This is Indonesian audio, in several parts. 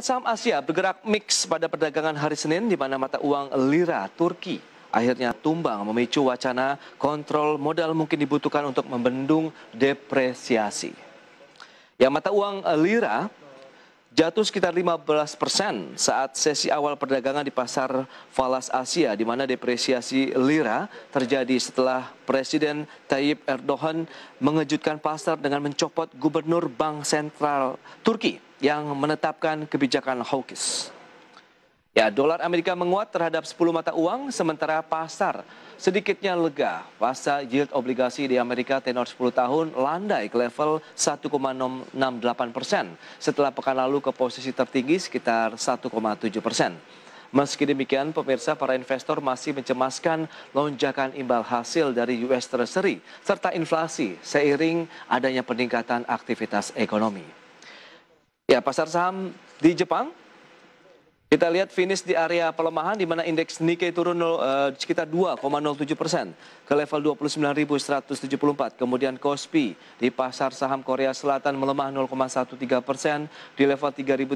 Saham Asia bergerak mix pada perdagangan hari Senin di mana mata uang lira Turki akhirnya tumbang memicu wacana kontrol modal mungkin dibutuhkan untuk membendung depresiasi. Ya mata uang lira jatuh sekitar 15 persen saat sesi awal perdagangan di pasar falas Asia di mana depresiasi lira terjadi setelah Presiden Tayyip Erdogan mengejutkan pasar dengan mencopot Gubernur Bank Sentral Turki yang menetapkan kebijakan hawkish. Ya, dolar Amerika menguat terhadap 10 mata uang, sementara pasar sedikitnya lega. Pasar yield obligasi di Amerika tenor 10 tahun landai ke level 1,68 persen setelah pekan lalu ke posisi tertinggi sekitar 1,7 persen. Meski demikian, pemirsa para investor masih mencemaskan lonjakan imbal hasil dari US Treasury serta inflasi seiring adanya peningkatan aktivitas ekonomi. Ya, pasar saham di Jepang kita lihat finish di area pelemahan di mana indeks Nikkei turun uh, sekitar 2,07 persen ke level 29.174. Kemudian Kospi di pasar saham Korea Selatan melemah 0,13 persen di level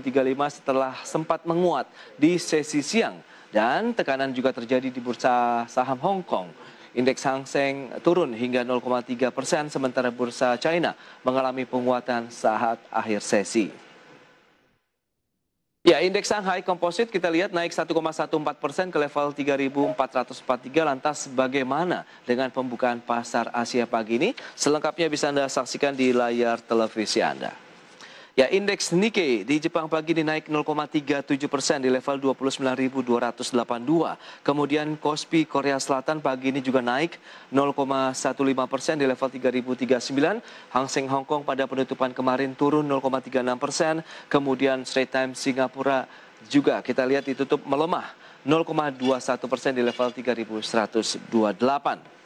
3.035 setelah sempat menguat di sesi siang. Dan tekanan juga terjadi di bursa saham Hong Kong. Indeks Hang Seng turun hingga 0,3 persen sementara bursa China mengalami penguatan saat akhir sesi. Ya, indeks Shanghai Composite kita lihat naik 1,14 persen ke level 3.443. Lantas bagaimana dengan pembukaan pasar Asia pagi ini? Selengkapnya bisa Anda saksikan di layar televisi Anda. Ya, indeks Nikkei di Jepang pagi ini naik 0,37 persen di level 29.282. Kemudian Kospi Korea Selatan pagi ini juga naik 0,15 persen di level 3.039. Hang Seng Hong Kong pada penutupan kemarin turun 0,36 persen. Kemudian Straits Times Singapura juga kita lihat ditutup melemah 0,21 persen di level 3.128.